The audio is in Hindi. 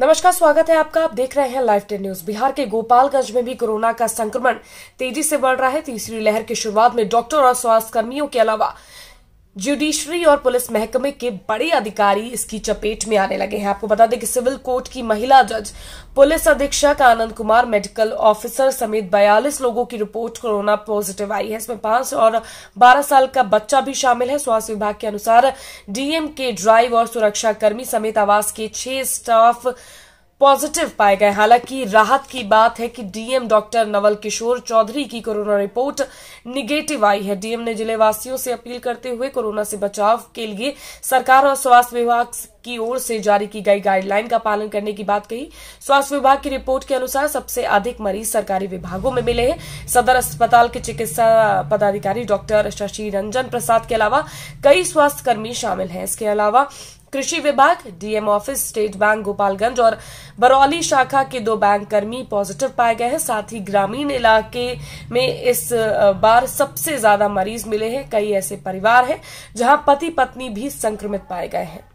नमस्कार स्वागत है आपका आप देख रहे हैं लाइव टेन न्यूज बिहार के गोपालगंज में भी कोरोना का संक्रमण तेजी से बढ़ रहा है तीसरी लहर की शुरुआत में डॉक्टर और स्वास्थ्य कर्मियों के अलावा जुडिशरी और पुलिस महकमे के बड़े अधिकारी इसकी चपेट में आने लगे हैं आपको बता दें कि सिविल कोर्ट की महिला जज पुलिस अधीक्षक आनंद कुमार मेडिकल ऑफिसर समेत बयालीस लोगों की रिपोर्ट कोरोना पॉजिटिव आई है इसमें पांच और बारह साल का बच्चा भी शामिल है स्वास्थ्य विभाग के अनुसार डीएम के ड्राइव और सुरक्षाकर्मी समेत आवास के छह स्टाफ पॉजिटिव पाए गए हालांकि राहत की बात है कि डीएम डॉक्टर नवल किशोर चौधरी की कोरोना रिपोर्ट निगेटिव आई है डीएम ने जिले वासियों से अपील करते हुए कोरोना से बचाव के लिए सरकार और स्वास्थ्य विभाग की ओर से जारी की गई गाइडलाइन का पालन करने की बात कही स्वास्थ्य विभाग की रिपोर्ट के अनुसार सबसे अधिक मरीज सरकारी विभागों में मिले हैं सदर अस्पताल के चिकित्सा पदाधिकारी डॉक्टर शशि रंजन प्रसाद के अलावा कई स्वास्थ्य कर्मी शामिल हैं इसके अलावा कृषि विभाग DM office State Bank Gopalganj और बरौली शाखा के दो बैंक कर्मी पॉजिटिव पाए गए हैं साथ ही ग्रामीण इलाके में इस बार सबसे ज्यादा मरीज मिले हैं कई ऐसे परिवार हैं जहां पति पत्नी भी संक्रमित पाए गए हैं